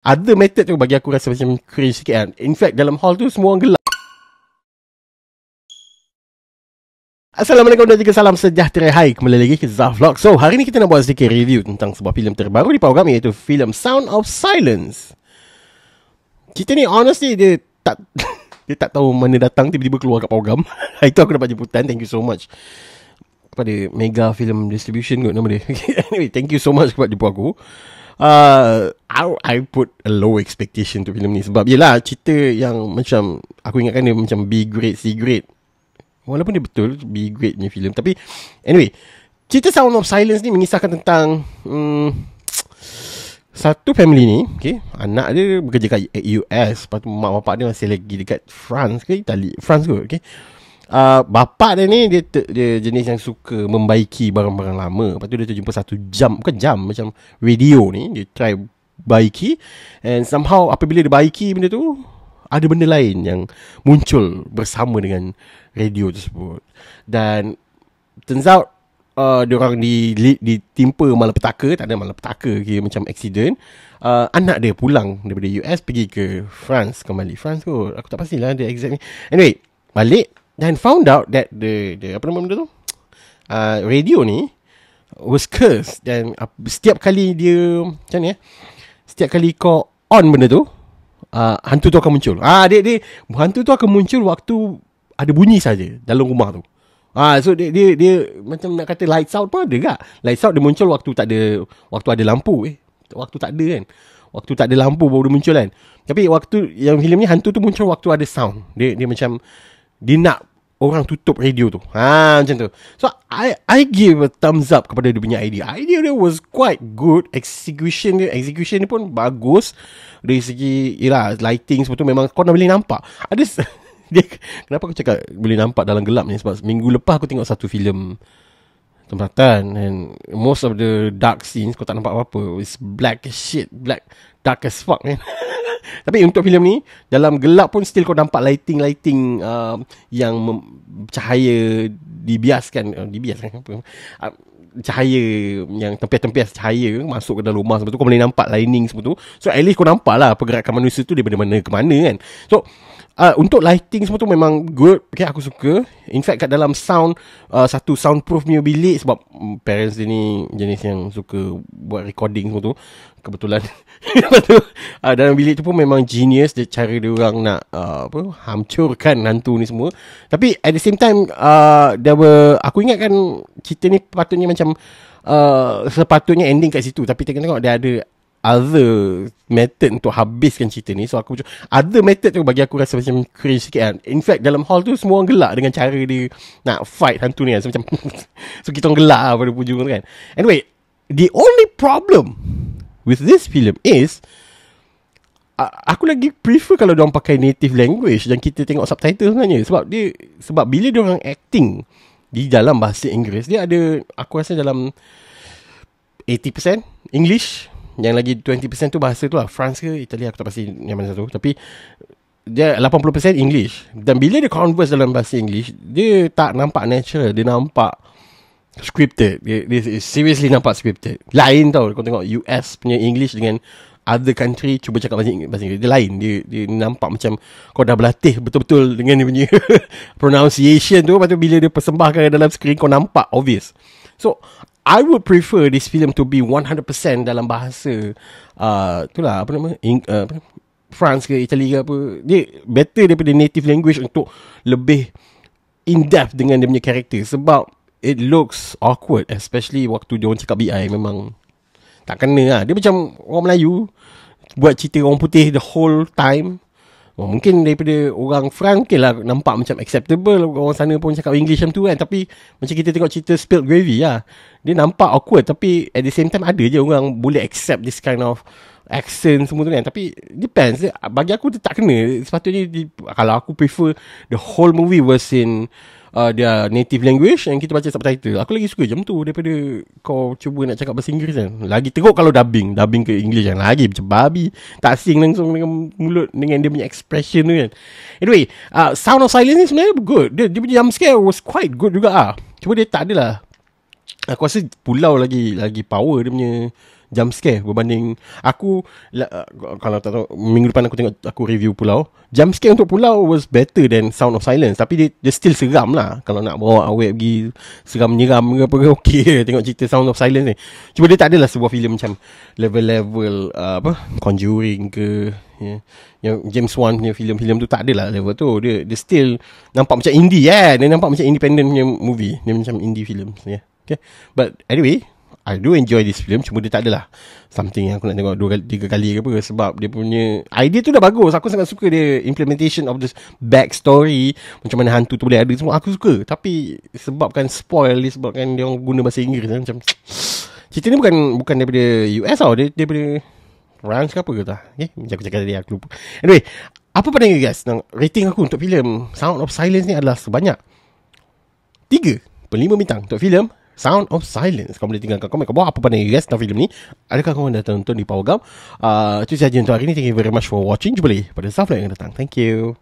Other method tu bagi aku rasa macam cringe sikit kan. In fact, dalam hall tu semua orang gelap. Assalamualaikum dan juga salam sejahtera Hai kembali lagi ke Zah Vlog So hari ni kita nak buat sedikit review tentang sebuah filem terbaru di program Iaitu filem Sound of Silence Kita ni honestly dia tak Dia tak tahu mana datang tiba-tiba keluar kat program Itu aku dapat jemputan thank you so much Kepada Mega Film Distribution kot nama dia Anyway thank you so much kepada jemput aku Uh, I, I put a low expectation to film ni sebab yelah cerita yang macam aku ingatkan dia macam B grade C grade walaupun dia betul B grade ni film tapi anyway cerita Sound of Silence ni mengisahkan tentang um, satu family ni okay, anak dia bekerja kat US lepas tu mak bapak dia masih lagi dekat France ke Itali France kot okay uh, bapak dia ni dia, ter, dia jenis yang suka membaiki barang-barang lama. Lepas tu dia terjumpa satu jam, bukan jam macam radio ni dia try baiki and somehow apabila dia baiki benda tu ada benda lain yang muncul bersama dengan radio tersebut. Dan turns out uh, ah, dia orang di, di ditimpa malapetaka, tak ada malapetaka ke macam accident. Uh, anak dia pulang daripada US pergi ke France kembali France kot aku tak pastilah dia exact ni anyway balik Then found out that the the apa nama benda tu? Uh, radio ni was cursed dan uh, setiap kali dia macam ni eh. Setiap kali kau on benda tu, uh, hantu tu akan muncul. Ah dia dia hantu tu akan muncul waktu ada bunyi saja dalam rumah tu. Ah so dia, dia dia macam nak kata lights out pun ada gak. Lights out dia muncul waktu tak ada waktu ada lampu eh. Waktu tak ada kan. Waktu tak ada lampu baru dia muncul kan. Tapi waktu yang filem ni hantu tu muncul waktu ada sound. Dia dia macam dia nak orang tutup radio tu. Ha macam tu. So I I give a thumbs up kepada dia punya idea. Idea dia was quite good. Execution dia execution dia pun bagus. Dari segi yalah lighting semua tu memang kau nak boleh nampak. Ada dia kenapa aku cakap boleh nampak dalam gelap ni sebab minggu lepas aku tengok satu filem tempatan and most of the dark scenes kau tak nampak apa-apa. It's black as shit, black dark as fuck man. Tapi untuk filem ni dalam gelap pun still kau nampak lighting-lighting uh, yang cahaya dibiaskan uh, dibiaskan eh, apa? Uh, cahaya yang tempias-tempias cahaya masuk ke dalam rumah sebab tu kau boleh nampak lining semua tu. So at least kau nampak lah pergerakan manusia tu daripada mana ke mana kan. So uh, untuk lighting semua tu memang good okay aku suka in fact kat dalam sound uh, satu soundproof punya bilik sebab mm, parents dia ni jenis yang suka buat recording semua tu kebetulan uh, dalam bilik tu pun memang genius dia cara dia orang nak uh, apa hancurkan hantu ni semua tapi at the same time uh, dia ber, aku ingat kan cerita ni patutnya macam uh, sepatutnya ending kat situ tapi tengok-tengok dia ada other method untuk habiskan cerita ni. So aku macam other method tu bagi aku rasa macam cringe sikit kan. In fact dalam hall tu semua orang gelak dengan cara dia nak fight hantu ni kan. So macam so kita orang gelak lah pada hujung tu kan. Anyway, the only problem with this film is aku lagi prefer kalau dia orang pakai native language dan kita tengok subtitle sebenarnya sebab dia sebab bila dia orang acting di dalam bahasa Inggeris dia ada aku rasa dalam 80% English yang lagi 20% tu bahasa tu lah France ke Italy aku tak pasti yang mana satu Tapi dia 80% English Dan bila dia converse dalam bahasa English Dia tak nampak natural Dia nampak scripted Dia, dia seriously nampak scripted Lain tau kau tengok US punya English dengan other country cuba cakap bahasa Inggeris, bahasa Inggeris. dia lain dia dia nampak macam kau dah berlatih betul-betul dengan dia punya pronunciation tu lepas tu bila dia persembahkan dalam skrin kau nampak obvious so I would prefer this film to be 100% dalam bahasa uh, itulah apa nama in, uh, apa, France ke Italy ke apa dia better daripada native language untuk lebih in depth dengan dia punya karakter sebab it looks awkward especially waktu dia orang cakap BI memang tak kena lah dia macam orang Melayu buat cerita orang putih the whole time Oh, mungkin daripada orang Frank okay lah nampak macam acceptable orang sana pun cakap English macam tu kan tapi macam kita tengok cerita spilled gravy lah dia nampak awkward tapi at the same time ada je orang boleh accept this kind of accent semua tu kan tapi depends bagi aku dia tak kena sepatutnya kalau aku prefer the whole movie was in uh, dia native language yang kita baca subtitle. Aku lagi suka jam tu daripada kau cuba nak cakap bahasa Inggeris kan. Lagi teruk kalau dubbing, dubbing ke English yang lagi macam babi. Tak sing langsung dengan mulut dengan dia punya expression tu kan. Anyway, uh, Sound of Silence ni sebenarnya good. Dia, dia punya jump scare was quite good juga ah. Cuma dia tak adalah. Aku rasa pulau lagi lagi power dia punya jump scare berbanding aku uh, kalau tak tahu minggu depan aku tengok aku review pulau jump scare untuk pulau was better than sound of silence tapi dia, dia still seram lah kalau nak bawa awet pergi seram nyeram ke apa ke okey tengok cerita sound of silence ni cuma dia tak adalah sebuah filem macam level-level uh, apa conjuring ke yeah. yang James Wan punya filem-filem tu tak adalah level tu dia dia still nampak macam indie eh dia nampak macam independent punya movie dia macam indie film yeah. Okay. But anyway, I do enjoy this film Cuma dia tak adalah Something yang aku nak tengok Dua kali Tiga kali ke apa Sebab dia punya Idea tu dah bagus Aku sangat suka dia Implementation of the Backstory Macam mana hantu tu boleh ada Semua aku suka Tapi Sebabkan spoil Sebabkan dia orang guna bahasa Inggeris kan, Macam Cerita ni bukan Bukan daripada US tau Dia daripada France ke apa ke tak okay? Eh, macam aku cakap tadi Aku lupa Anyway Apa pandangan guys Rating aku untuk filem Sound of Silence ni adalah Sebanyak Tiga Penlima bintang Untuk filem Sound of Silence Kau boleh tinggalkan komen kamu bawah Apa pandangan you guys tentang filem ni Adakah kamu dah tonton di Power Gum uh, Itu sahaja untuk hari ni Thank you very much for watching Jumpa lagi pada staff yang datang Thank you